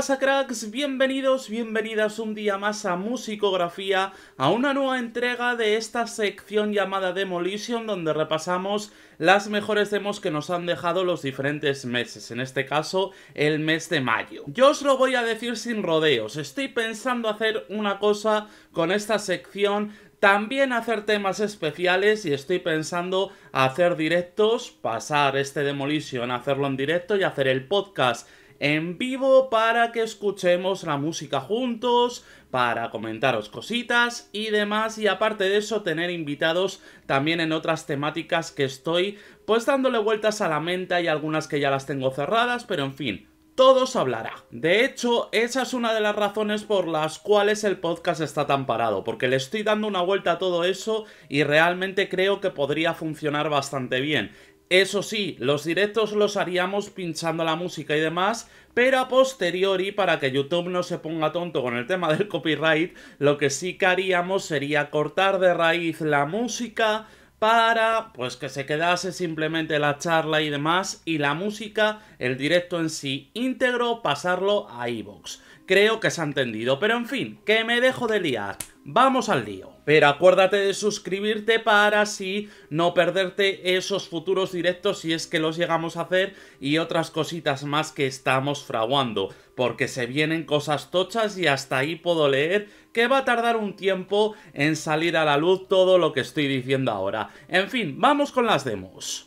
pasa cracks? Bienvenidos, bienvenidas un día más a Musicografía, a una nueva entrega de esta sección llamada Demolition donde repasamos las mejores demos que nos han dejado los diferentes meses, en este caso el mes de mayo. Yo os lo voy a decir sin rodeos, estoy pensando hacer una cosa con esta sección también hacer temas especiales y estoy pensando hacer directos, pasar este Demolition, hacerlo en directo y hacer el podcast en vivo para que escuchemos la música juntos, para comentaros cositas y demás y aparte de eso tener invitados también en otras temáticas que estoy pues dándole vueltas a la mente y algunas que ya las tengo cerradas, pero en fin, todos hablará. De hecho, esa es una de las razones por las cuales el podcast está tan parado, porque le estoy dando una vuelta a todo eso y realmente creo que podría funcionar bastante bien. Eso sí, los directos los haríamos pinchando la música y demás, pero a posteriori, para que YouTube no se ponga tonto con el tema del copyright, lo que sí que haríamos sería cortar de raíz la música para pues que se quedase simplemente la charla y demás y la música, el directo en sí íntegro, pasarlo a iVoox. Creo que se ha entendido, pero en fin, que me dejo de liar. Vamos al lío. Pero acuérdate de suscribirte para así no perderte esos futuros directos si es que los llegamos a hacer y otras cositas más que estamos fraguando, porque se vienen cosas tochas y hasta ahí puedo leer que va a tardar un tiempo en salir a la luz todo lo que estoy diciendo ahora. En fin, vamos con las demos.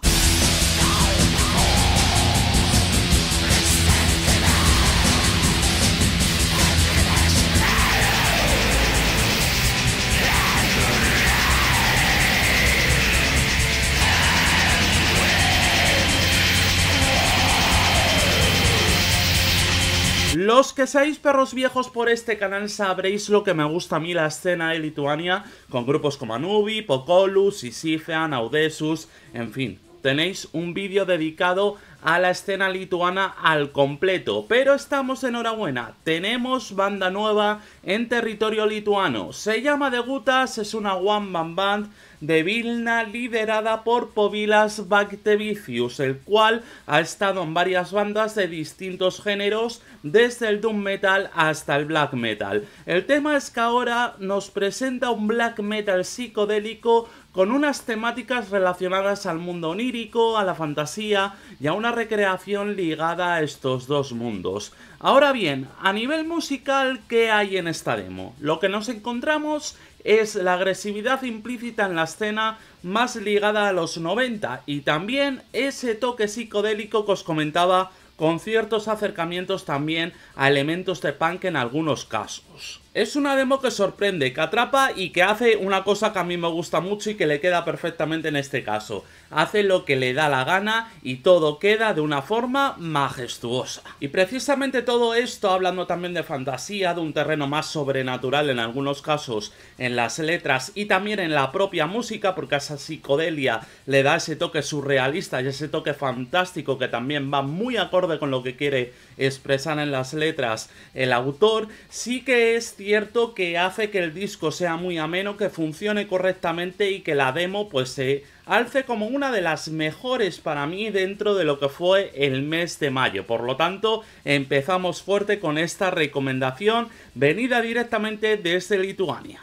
Los que seáis perros viejos por este canal sabréis lo que me gusta a mí la escena de Lituania, con grupos como Anubi, Pokolus, Isifean, Audesus, en fin. Tenéis un vídeo dedicado a la escena lituana al completo. Pero estamos enhorabuena, tenemos banda nueva en territorio lituano. Se llama Gutas, es una one man band de Vilna liderada por Povilas Bactevicius, el cual ha estado en varias bandas de distintos géneros, desde el doom metal hasta el black metal. El tema es que ahora nos presenta un black metal psicodélico con unas temáticas relacionadas al mundo onírico, a la fantasía y a una recreación ligada a estos dos mundos. Ahora bien, a nivel musical, ¿qué hay en esta demo? Lo que nos encontramos es la agresividad implícita en la escena más ligada a los 90 y también ese toque psicodélico que os comentaba con ciertos acercamientos también a elementos de punk en algunos casos. Es una demo que sorprende, que atrapa y que hace una cosa que a mí me gusta mucho y que le queda perfectamente en este caso. Hace lo que le da la gana y todo queda de una forma majestuosa. Y precisamente todo esto, hablando también de fantasía, de un terreno más sobrenatural en algunos casos, en las letras y también en la propia música, porque a esa psicodelia le da ese toque surrealista y ese toque fantástico que también va muy acorde con lo que quiere expresar en las letras el autor, sí que es cierto que hace que el disco sea muy ameno, que funcione correctamente y que la demo pues se alce como una de las mejores para mí dentro de lo que fue el mes de mayo. Por lo tanto, empezamos fuerte con esta recomendación venida directamente desde Lituania.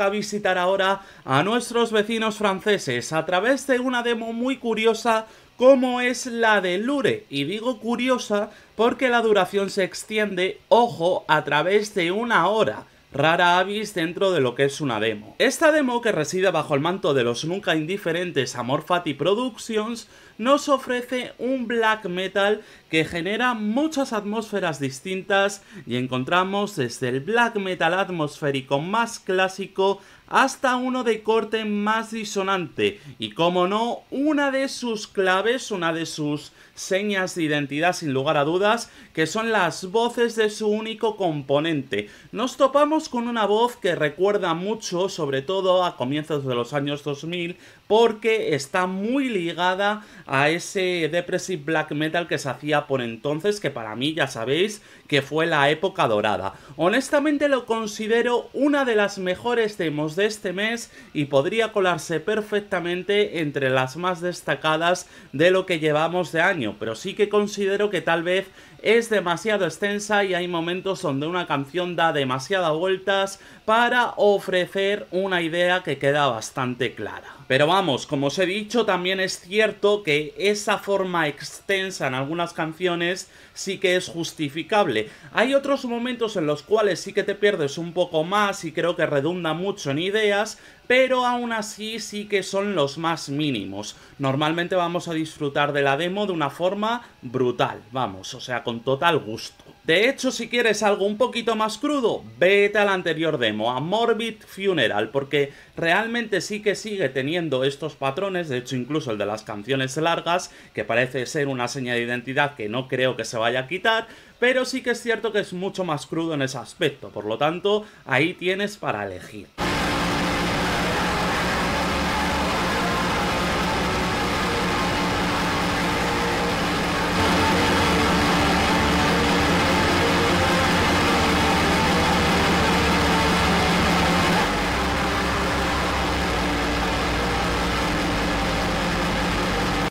a visitar ahora a nuestros vecinos franceses a través de una demo muy curiosa como es la de Lure. Y digo curiosa porque la duración se extiende, ojo, a través de una hora rara avis dentro de lo que es una demo. Esta demo, que reside bajo el manto de los nunca indiferentes Amor Productions, nos ofrece un black metal que genera muchas atmósferas distintas y encontramos desde el black metal atmosférico más clásico hasta uno de corte más disonante y como no, una de sus claves, una de sus señas de identidad sin lugar a dudas, que son las voces de su único componente. Nos topamos con una voz que recuerda mucho, sobre todo a comienzos de los años 2000, porque está muy ligada a ese depressive black metal que se hacía por entonces, que para mí ya sabéis que fue la época dorada. Honestamente lo considero una de las mejores demos de este mes y podría colarse perfectamente entre las más destacadas de lo que llevamos de año pero sí que considero que tal vez es demasiado extensa y hay momentos donde una canción da demasiadas vueltas para ofrecer una idea que queda bastante clara. Pero vamos, como os he dicho, también es cierto que esa forma extensa en algunas canciones sí que es justificable. Hay otros momentos en los cuales sí que te pierdes un poco más y creo que redunda mucho en ideas, pero aún así sí que son los más mínimos. Normalmente vamos a disfrutar de la demo de una forma brutal, vamos, o sea, con total gusto. De hecho, si quieres algo un poquito más crudo, vete a la anterior demo, a Morbid Funeral, porque realmente sí que sigue teniendo estos patrones, de hecho incluso el de las canciones largas, que parece ser una seña de identidad que no creo que se vaya a quitar, pero sí que es cierto que es mucho más crudo en ese aspecto, por lo tanto, ahí tienes para elegir.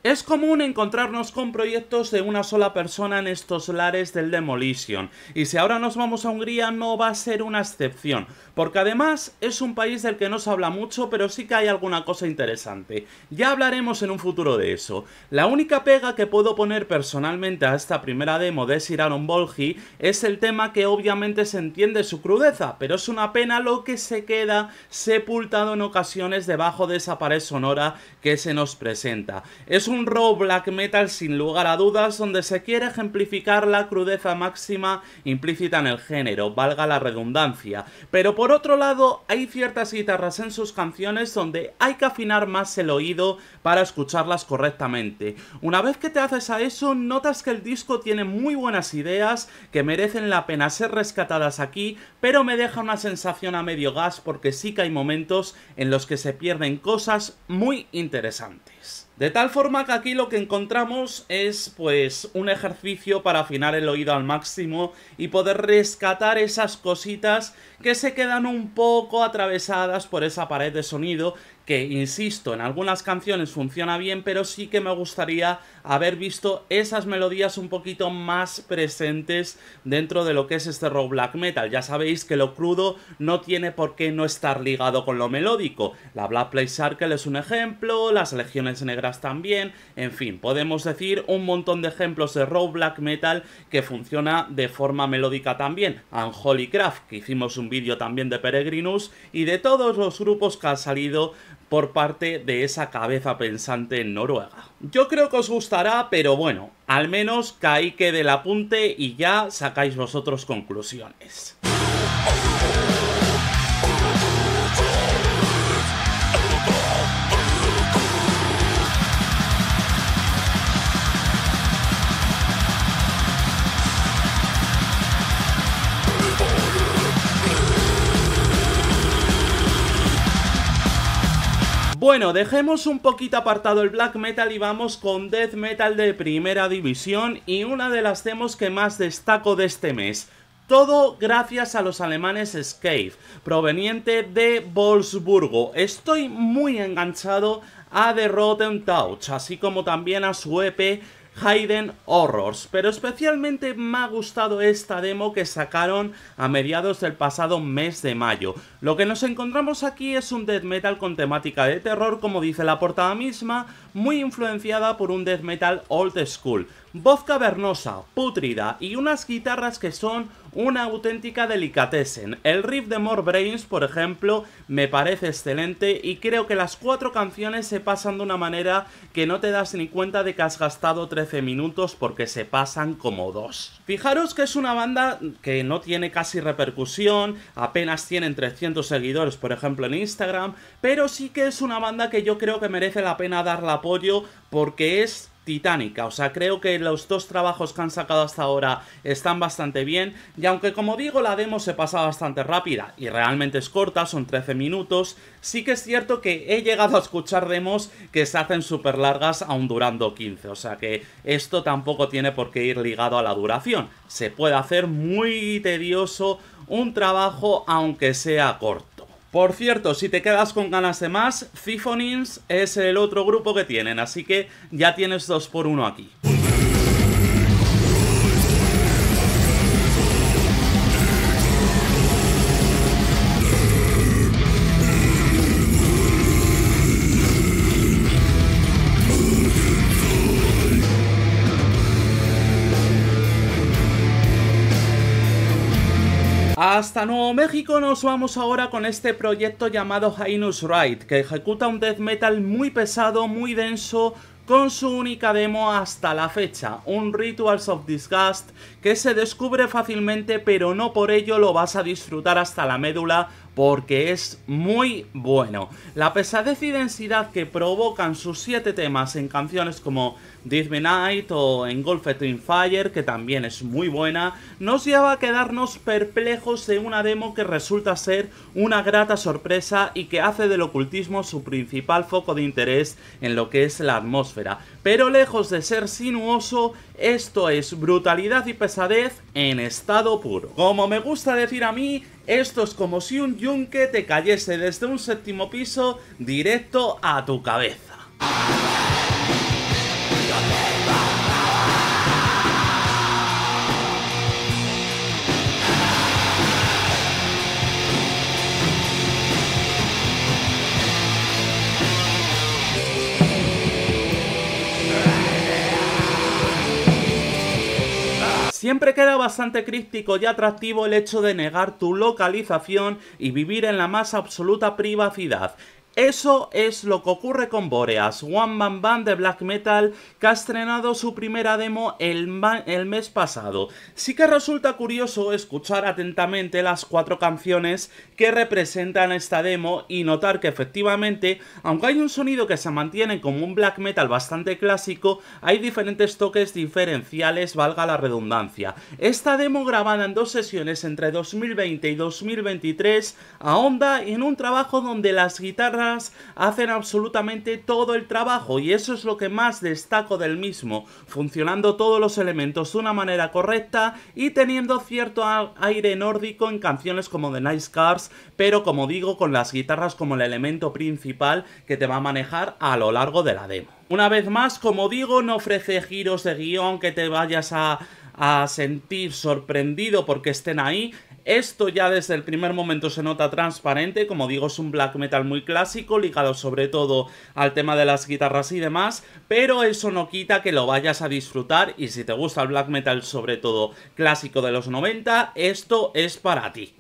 Es común encontrarnos con proyectos de una sola persona en estos lares del Demolition, y si ahora nos vamos a Hungría no va a ser una excepción, porque además es un país del que no se habla mucho, pero sí que hay alguna cosa interesante. Ya hablaremos en un futuro de eso. La única pega que puedo poner personalmente a esta primera demo de Siraron Bolgi es el tema que obviamente se entiende su crudeza, pero es una pena lo que se queda sepultado en ocasiones debajo de esa pared sonora que se nos presenta. Es un raw black metal sin lugar a dudas donde se quiere ejemplificar la crudeza máxima implícita en el género, valga la redundancia, pero por otro lado, hay ciertas guitarras en sus canciones donde hay que afinar más el oído para escucharlas correctamente. Una vez que te haces a eso, notas que el disco tiene muy buenas ideas que merecen la pena ser rescatadas aquí, pero me deja una sensación a medio gas porque sí que hay momentos en los que se pierden cosas muy interesantes. De tal forma que aquí lo que encontramos es pues un ejercicio para afinar el oído al máximo y poder rescatar esas cositas que se quedan un poco atravesadas por esa pared de sonido que, insisto, en algunas canciones funciona bien, pero sí que me gustaría haber visto esas melodías un poquito más presentes dentro de lo que es este rock black metal. Ya sabéis que lo crudo no tiene por qué no estar ligado con lo melódico. La Black Play Circle es un ejemplo, las Legiones Negras también, en fin, podemos decir un montón de ejemplos de rock black metal que funciona de forma melódica también. Unholy Craft, que hicimos un vídeo también de Peregrinus y de todos los grupos que han salido por parte de esa cabeza pensante en Noruega. Yo creo que os gustará, pero bueno, al menos que ahí quede el apunte y ya sacáis vosotros conclusiones. Bueno, dejemos un poquito apartado el black metal y vamos con death metal de primera división y una de las demos que más destaco de este mes. Todo gracias a los alemanes Scave, proveniente de Wolfsburgo. Estoy muy enganchado a The Rotten Touch, así como también a su EP Hayden Horrors, pero especialmente me ha gustado esta demo que sacaron a mediados del pasado mes de mayo. Lo que nos encontramos aquí es un death metal con temática de terror, como dice la portada misma, muy influenciada por un death metal old school. Voz cavernosa, pútrida y unas guitarras que son una auténtica delicatessen. El riff de More Brains, por ejemplo, me parece excelente y creo que las cuatro canciones se pasan de una manera que no te das ni cuenta de que has gastado 13 minutos porque se pasan como dos. Fijaros que es una banda que no tiene casi repercusión, apenas tienen 300 seguidores, por ejemplo, en Instagram, pero sí que es una banda que yo creo que merece la pena darle apoyo porque es titánica. O sea, creo que los dos trabajos que han sacado hasta ahora están bastante bien. Y aunque como digo, la demo se pasa bastante rápida y realmente es corta, son 13 minutos, sí que es cierto que he llegado a escuchar demos que se hacen súper largas aún durando 15. O sea que esto tampoco tiene por qué ir ligado a la duración. Se puede hacer muy tedioso un trabajo aunque sea corto. Por cierto, si te quedas con ganas de más, Siphonins es el otro grupo que tienen, así que ya tienes dos por uno aquí. Hasta Nuevo México nos vamos ahora con este proyecto llamado Hainus Ride, que ejecuta un death metal muy pesado, muy denso, con su única demo hasta la fecha, un Rituals of Disgust que se descubre fácilmente pero no por ello lo vas a disfrutar hasta la médula porque es muy bueno. La pesadez y densidad que provocan sus siete temas en canciones como Death Night o Engulfed in Fire, que también es muy buena, nos lleva a quedarnos perplejos de una demo que resulta ser una grata sorpresa y que hace del ocultismo su principal foco de interés en lo que es la atmósfera. Pero lejos de ser sinuoso, esto es brutalidad y pesadez en estado puro. Como me gusta decir a mí, esto es como si un yunque te cayese desde un séptimo piso directo a tu cabeza. Siempre queda bastante crítico y atractivo el hecho de negar tu localización y vivir en la más absoluta privacidad. Eso es lo que ocurre con Boreas, One Man Band de Black Metal, que ha estrenado su primera demo el, mes pasado. Sí que resulta curioso escuchar atentamente las cuatro canciones que representan esta demo y notar que efectivamente, aunque hay un sonido que se mantiene como un black metal bastante clásico, hay diferentes toques diferenciales, valga la redundancia. Esta demo grabada en dos sesiones entre 2020 y 2023 ahonda en un trabajo donde las guitarras hacen absolutamente todo el trabajo y eso es lo que más destaco del mismo, funcionando todos los elementos de una manera correcta y teniendo cierto aire nórdico en canciones como The Nice Cars, pero como digo, con las guitarras como el elemento principal que te va a manejar a lo largo de la demo. Una vez más, como digo, no ofrece giros de guión que te vayas a a sentir sorprendido porque estén ahí. Esto ya desde el primer momento se nota transparente, como digo es un black metal muy clásico, ligado sobre todo al tema de las guitarras y demás, pero eso no quita que lo vayas a disfrutar y si te gusta el black metal sobre todo clásico de los 90, esto es para ti.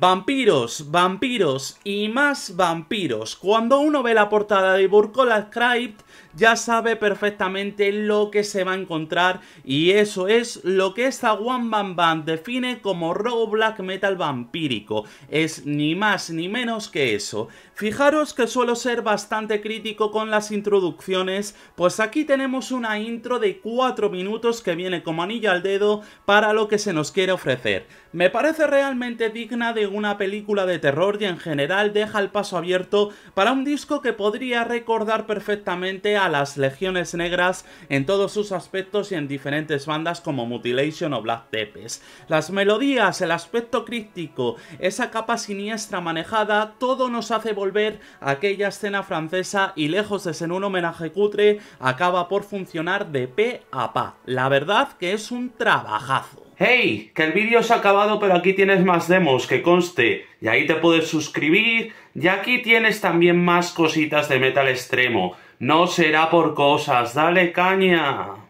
Vampiros, vampiros y más vampiros. Cuando uno ve la portada de Burkola Script ya sabe perfectamente lo que se va a encontrar y eso es lo que esta One Bam Band define como Robo Black Metal vampírico. Es ni más ni menos que eso. Fijaros que suelo ser bastante crítico con las introducciones, pues aquí tenemos una intro de 4 minutos que viene como anillo al dedo para lo que se nos quiere ofrecer. Me parece realmente digna de una película de terror y en general deja el paso abierto para un disco que podría recordar perfectamente a las legiones negras en todos sus aspectos y en diferentes bandas como Mutilation o Black Tepes. Las melodías, el aspecto crítico esa capa siniestra manejada, todo nos hace volver a aquella escena francesa y lejos de ser un homenaje cutre, acaba por funcionar de pe a pa. La verdad que es un trabajazo. ¡Hey! Que el vídeo se ha acabado pero aquí tienes más demos, que conste. Y ahí te puedes suscribir y aquí tienes también más cositas de metal extremo. No será por cosas, dale caña.